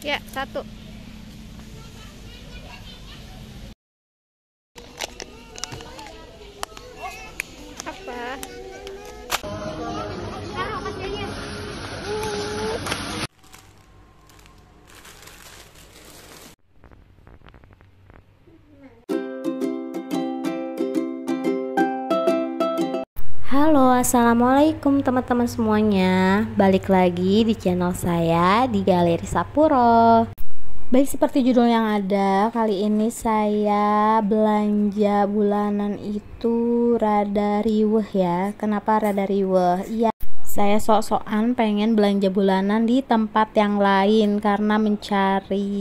Ya, satu. Halo, assalamualaikum teman-teman semuanya. Balik lagi di channel saya di Galeri Sapuro. Baik, seperti judul yang ada, kali ini saya belanja bulanan itu rada riweh ya. Kenapa rada riweh? ya saya sok-sokan pengen belanja bulanan di tempat yang lain karena mencari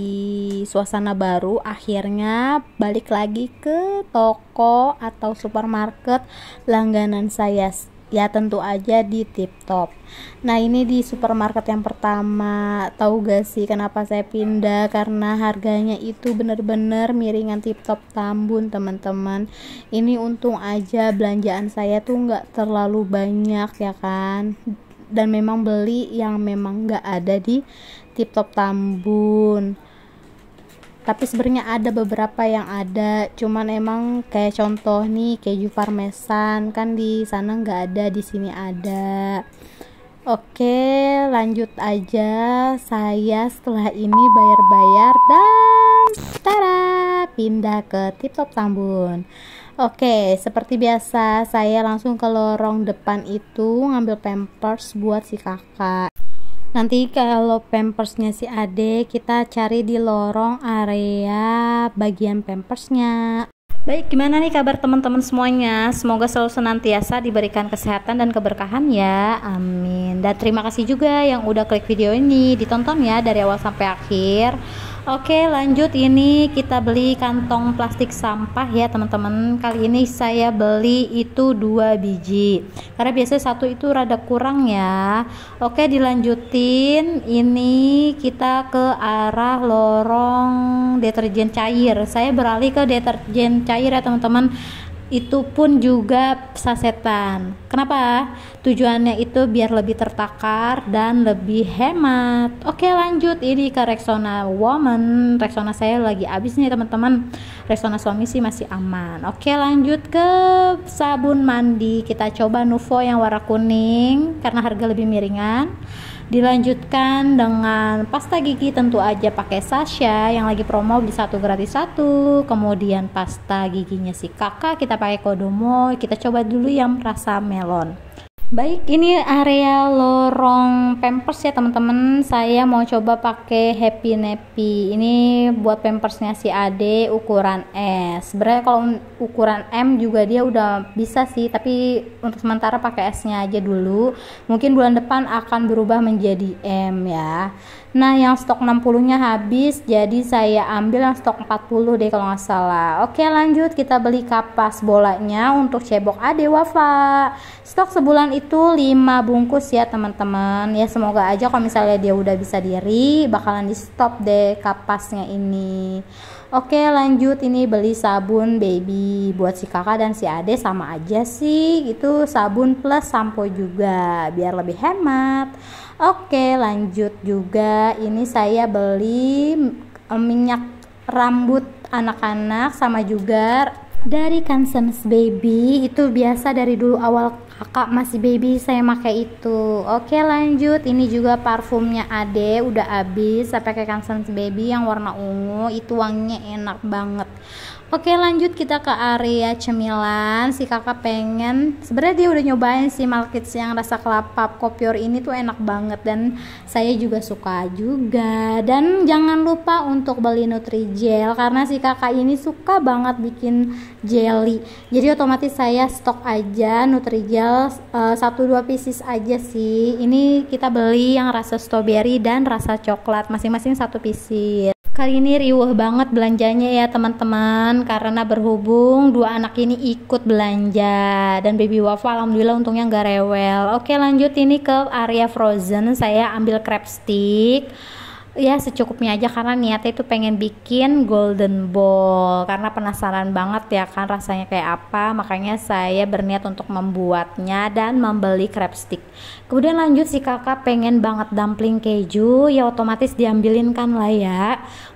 suasana baru. Akhirnya balik lagi ke toko atau supermarket langganan saya ya tentu aja di tip top nah ini di supermarket yang pertama tahu gak sih kenapa saya pindah karena harganya itu bener-bener miringan tip top tambun teman-teman ini untung aja belanjaan saya tuh nggak terlalu banyak ya kan dan memang beli yang memang nggak ada di tip top tambun tapi sebenarnya ada beberapa yang ada cuman emang kayak contoh nih keju parmesan kan di sana nggak ada di sini ada oke lanjut aja saya setelah ini bayar-bayar dan tara pindah ke tip top Tambun Oke, seperti biasa saya langsung ke lorong depan itu ngambil pampers buat si kakak nanti kalau pampersnya si ade kita cari di lorong area bagian pampersnya Baik, gimana nih kabar teman-teman semuanya? Semoga selalu senantiasa diberikan kesehatan dan keberkahan ya. Amin. Dan terima kasih juga yang udah klik video ini, ditonton ya dari awal sampai akhir. Oke, lanjut ini kita beli kantong plastik sampah ya, teman-teman. Kali ini saya beli itu dua biji. Karena biasanya satu itu rada kurang ya. Oke, dilanjutin. Ini kita ke arah lorong deterjen cair. Saya beralih ke deterjen cair ya, teman-teman. Itu pun juga sasetan. Kenapa? Tujuannya itu biar lebih tertakar dan lebih hemat. Oke, lanjut ini ke Rexona Woman. Rexona saya lagi habis nih, teman-teman. Rexona suami sih masih aman. Oke, lanjut ke sabun mandi. Kita coba Nuvo yang warna kuning karena harga lebih miringan. Dilanjutkan dengan pasta gigi tentu aja pakai Sasha yang lagi promo di satu gratis satu. Kemudian pasta giginya si kakak kita pakai Kodomo. Kita coba dulu yang rasa merah melon. Baik, ini area lorong pampers ya teman-teman. Saya mau coba pakai Happy Nappy. Ini buat pampersnya si Ade ukuran S. Sebenarnya kalau ukuran M juga dia udah bisa sih, tapi untuk sementara pakai S-nya aja dulu. Mungkin bulan depan akan berubah menjadi M ya. Nah, yang stok 60-nya habis, jadi saya ambil yang stok 40 deh kalau nggak salah. Oke, lanjut kita beli kapas bolanya untuk cebok Ade Wafa. Stok sebulan itu 5 bungkus ya, teman-teman. Ya, semoga aja kalau misalnya dia udah bisa diri, bakalan di stop deh kapasnya ini. Oke, lanjut ini beli sabun baby buat si kakak dan si Ade sama aja sih. Itu sabun plus sampo juga biar lebih hemat. Oke, lanjut juga ini saya beli minyak rambut anak-anak sama juga dari Kansans Baby itu biasa dari dulu awal kakak masih baby saya pakai itu oke lanjut ini juga parfumnya Ade udah habis saya pakai Kansans Baby yang warna ungu itu wanginya enak banget Oke lanjut kita ke area cemilan Si kakak pengen sebenarnya dia udah nyobain si Malkits yang rasa kelapa kopior ini tuh enak banget Dan saya juga suka juga Dan jangan lupa untuk beli Nutrijel Karena si kakak ini suka banget bikin jelly Jadi otomatis saya stok aja Nutrijel uh, eh, 1-2 pieces aja sih Ini kita beli yang rasa strawberry dan rasa coklat Masing-masing satu pieces Kali ini riuh banget belanjanya ya teman-teman Karena berhubung dua anak ini ikut belanja Dan baby waffle, alhamdulillah untungnya nggak rewel Oke lanjut ini ke area frozen Saya ambil crab stick ya secukupnya aja karena niatnya itu pengen bikin golden ball karena penasaran banget ya kan rasanya kayak apa makanya saya berniat untuk membuatnya dan membeli crab stick kemudian lanjut si kakak pengen banget dumpling keju ya otomatis diambilin kan lah ya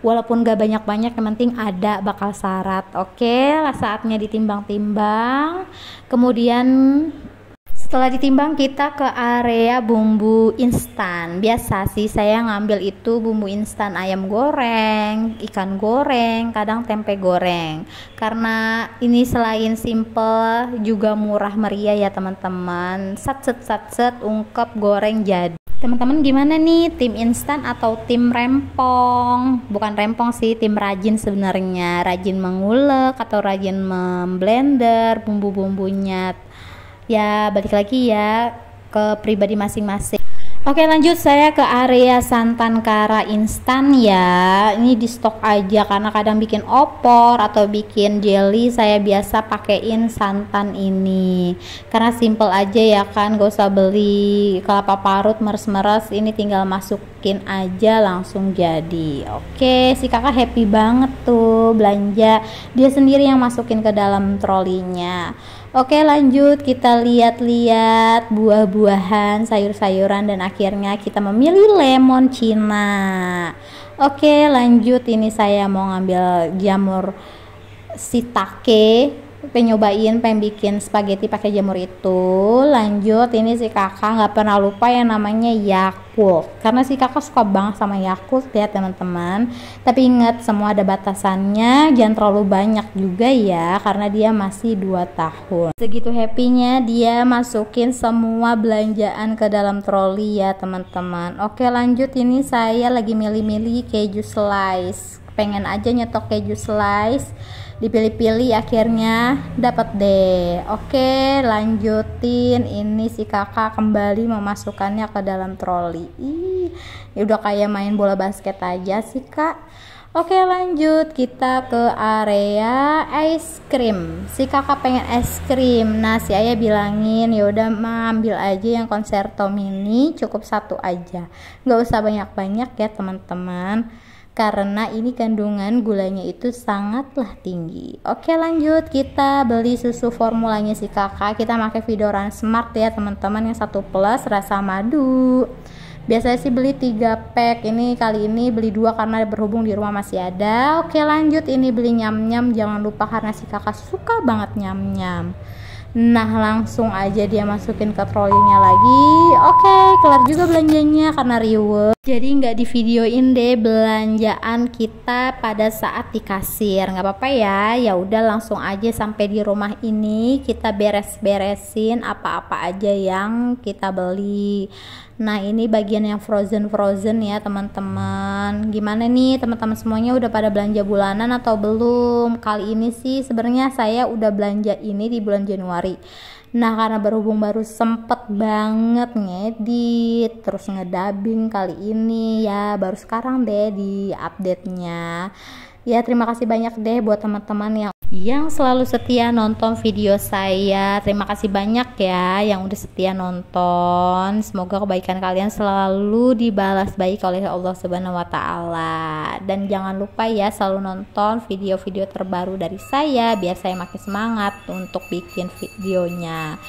walaupun gak banyak-banyak yang penting ada bakal syarat oke lah saatnya ditimbang-timbang kemudian setelah ditimbang kita ke area bumbu instan. Biasa sih saya ngambil itu bumbu instan ayam goreng, ikan goreng, kadang tempe goreng. Karena ini selain simple juga murah meriah ya teman-teman. Sat set sat set ungkep goreng jadi. Teman-teman gimana nih tim instan atau tim rempong? Bukan rempong sih, tim rajin sebenarnya. Rajin mengulek atau rajin memblender bumbu-bumbunya ya balik lagi ya ke pribadi masing-masing. Oke lanjut saya ke area santan kara instan ya Ini di stok aja karena kadang bikin opor atau bikin jelly Saya biasa pakein santan ini Karena simple aja ya kan gak usah beli kelapa parut meres-meres Ini tinggal masukin aja langsung jadi Oke si kakak happy banget tuh belanja Dia sendiri yang masukin ke dalam trolinya Oke lanjut kita lihat-lihat buah-buahan, sayur-sayuran dan akhirnya kita memilih lemon Cina. Oke lanjut ini saya mau ngambil jamur sitake pengen nyobain pengen bikin spaghetti pakai jamur itu lanjut ini si kakak nggak pernah lupa yang namanya Yakult karena si kakak suka banget sama Yakult ya teman-teman tapi ingat semua ada batasannya jangan terlalu banyak juga ya karena dia masih 2 tahun segitu happynya dia masukin semua belanjaan ke dalam troli ya teman-teman oke lanjut ini saya lagi milih-milih keju slice pengen aja nyetok keju slice dipilih-pilih akhirnya dapat deh oke lanjutin ini si kakak kembali memasukkannya ke dalam troli ih ya udah kayak main bola basket aja sih kak oke lanjut kita ke area es krim. si kakak pengen es krim nah si ayah bilangin yaudah ambil aja yang konserto mini cukup satu aja Gak usah banyak-banyak ya teman-teman karena ini kandungan gulanya itu sangatlah tinggi. Oke lanjut kita beli susu formulanya si kakak kita pakai Vidoran Smart ya teman-teman yang satu plus rasa madu. Biasanya sih beli 3 pack ini kali ini beli dua karena berhubung di rumah masih ada. Oke lanjut ini beli nyam nyam jangan lupa karena si kakak suka banget nyam nyam. Nah langsung aja dia masukin ke trolinya lagi Oke kelar juga belanjanya karena reward jadi nggak di videoin deh belanjaan kita pada saat di kasir, nggak apa-apa ya. Ya udah langsung aja sampai di rumah ini kita beres-beresin apa-apa aja yang kita beli. Nah ini bagian yang frozen frozen ya teman-teman. Gimana nih teman-teman semuanya udah pada belanja bulanan atau belum? Kali ini sih sebenarnya saya udah belanja ini di bulan Januari Nah karena berhubung baru sempet banget ngedit terus ngedabing kali ini ya baru sekarang deh di update-nya. Ya terima kasih banyak deh buat teman-teman yang yang selalu setia nonton video saya. Terima kasih banyak ya yang udah setia nonton. Semoga kebaikan kalian selalu dibalas baik oleh Allah Subhanahu wa taala. Dan jangan lupa ya selalu nonton video-video terbaru dari saya biar saya makin semangat untuk bikin videonya.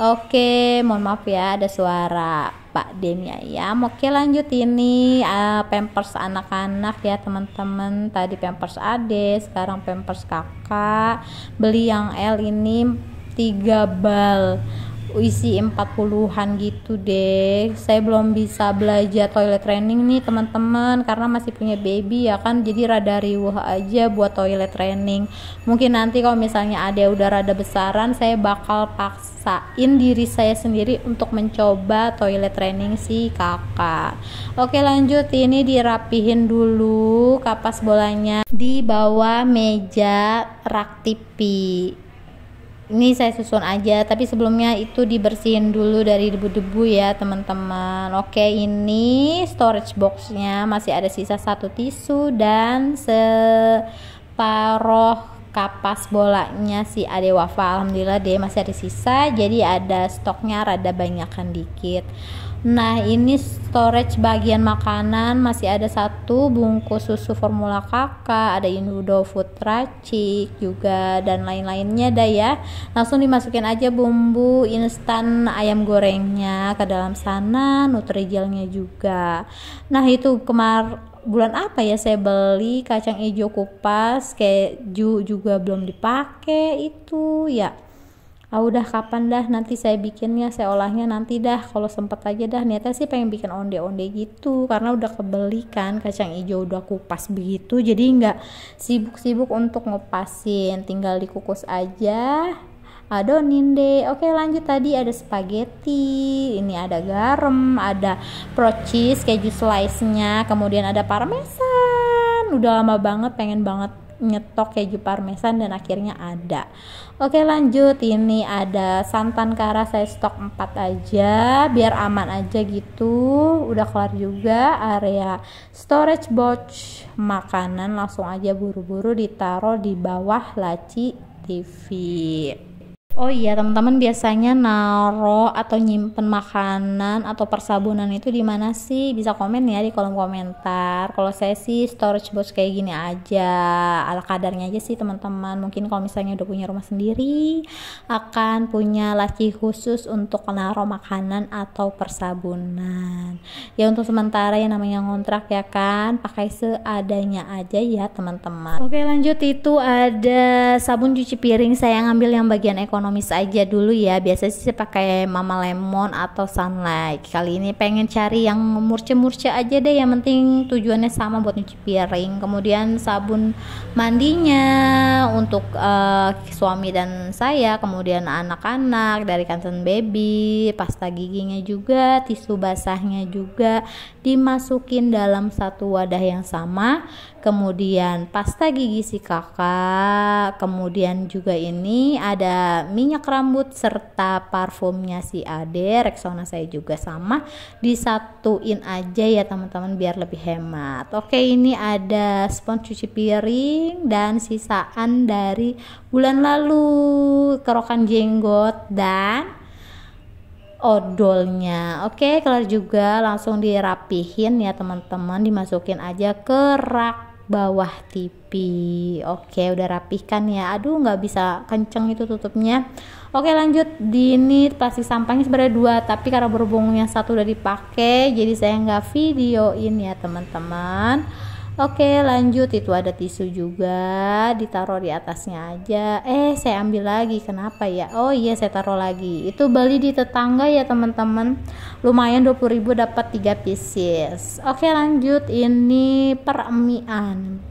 Oke, mohon maaf ya ada suara Pak Demi Ayam. Oke, lanjut ini uh, pampers anak-anak ya, teman-teman. Tadi pampers Ade, sekarang pampers Kakak. Beli yang L ini 3 bal isi 40-an gitu deh saya belum bisa belajar toilet training nih teman-teman karena masih punya baby ya kan jadi rada riuh aja buat toilet training mungkin nanti kalau misalnya ada udah rada besaran saya bakal paksain diri saya sendiri untuk mencoba toilet training si kakak oke lanjut ini dirapihin dulu kapas bolanya di bawah meja rak tipi ini saya susun aja tapi sebelumnya itu dibersihin dulu dari debu-debu ya teman-teman oke ini storage boxnya masih ada sisa satu tisu dan separoh kapas bolanya si Ade Wafa alhamdulillah deh masih ada sisa jadi ada stoknya rada banyakan dikit Nah, ini storage bagian makanan masih ada satu bungkus susu formula kakak, ada Indofood food racik juga dan lain-lainnya ada ya. Langsung dimasukin aja bumbu instan ayam gorengnya ke dalam sana, nutrijelnya juga. Nah, itu kemar bulan apa ya saya beli kacang hijau kupas, keju juga belum dipakai itu ya ah udah kapan dah nanti saya bikinnya saya olahnya nanti dah kalau sempet aja dah niatnya sih pengen bikin onde-onde gitu karena udah kebelikan kacang hijau udah kupas begitu jadi nggak sibuk-sibuk untuk ngepasin. tinggal dikukus aja adonin deh oke lanjut tadi ada spaghetti ini ada garam ada pro cheese, keju slice nya kemudian ada parmesan udah lama banget pengen banget nyetok keju parmesan dan akhirnya ada oke lanjut ini ada santan kara saya stok 4 aja biar aman aja gitu udah kelar juga area storage box makanan langsung aja buru-buru ditaruh di bawah laci TV Oh iya, teman-teman biasanya naro atau nyimpen makanan atau persabunan itu di mana sih? Bisa komen ya di kolom komentar. Kalau saya sih storage box kayak gini aja, ala kadarnya aja sih teman-teman. Mungkin kalau misalnya udah punya rumah sendiri, akan punya laci khusus untuk naro makanan atau persabunan. Ya untuk sementara yang namanya ngontrak ya kan, pakai seadanya aja ya teman-teman. Oke lanjut itu ada sabun cuci piring, saya ngambil yang bagian ekonomi ekonomis aja dulu ya biasanya sih pakai mama lemon atau sunlight kali ini pengen cari yang murce-murce aja deh yang penting tujuannya sama buat nyuci piring kemudian sabun mandinya untuk uh, suami dan saya kemudian anak-anak dari kantin baby pasta giginya juga tisu basahnya juga dimasukin dalam satu wadah yang sama kemudian pasta gigi si kakak kemudian juga ini ada minyak rambut serta parfumnya si Ade Rexona saya juga sama disatuin aja ya teman-teman biar lebih hemat oke ini ada spons cuci piring dan sisaan dari bulan lalu kerokan jenggot dan odolnya oke kelar juga langsung dirapihin ya teman-teman dimasukin aja ke rak bawah TV oke udah rapihkan ya aduh nggak bisa kenceng itu tutupnya oke lanjut di ini plastik sampahnya sebenarnya dua tapi karena berhubungnya satu udah dipakai jadi saya nggak videoin ya teman-teman oke lanjut itu ada tisu juga ditaruh di atasnya aja eh saya ambil lagi kenapa ya oh iya saya taruh lagi itu beli di tetangga ya teman-teman lumayan 20.000 dapat 3 pieces oke lanjut ini peremian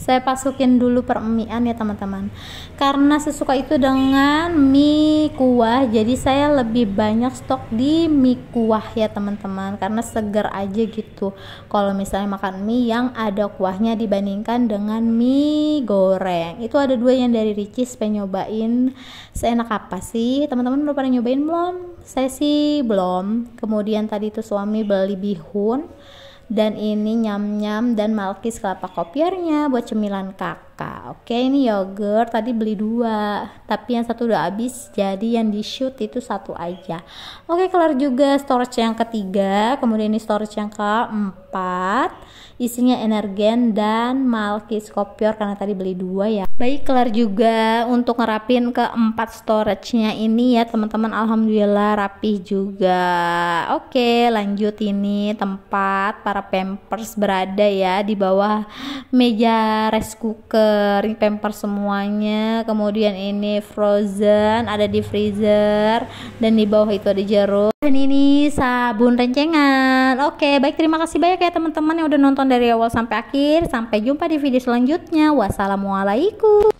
saya pasukin dulu permian ya teman-teman karena sesuka itu dengan mie kuah jadi saya lebih banyak stok di mie kuah ya teman-teman karena seger aja gitu kalau misalnya makan mie yang ada kuahnya dibandingkan dengan mie goreng itu ada dua yang dari Ricis pengen nyobain seenak apa sih teman-teman udah pada nyobain belum saya sih belum kemudian tadi itu suami beli bihun dan ini nyam-nyam dan malkis kelapa kopiarnya buat cemilan kak kakak oke ini yogurt tadi beli dua tapi yang satu udah habis jadi yang di shoot itu satu aja oke kelar juga storage yang ketiga kemudian ini storage yang keempat isinya energen dan malkis kopior karena tadi beli dua ya baik kelar juga untuk ngerapin keempat storage nya ini ya teman-teman alhamdulillah rapih juga oke lanjut ini tempat para pampers berada ya di bawah meja rice cooker ring pamper semuanya kemudian ini frozen ada di freezer dan di bawah itu ada jarum dan ini sabun rencengan oke baik terima kasih banyak ya teman-teman yang udah nonton dari awal sampai akhir sampai jumpa di video selanjutnya wassalamualaikum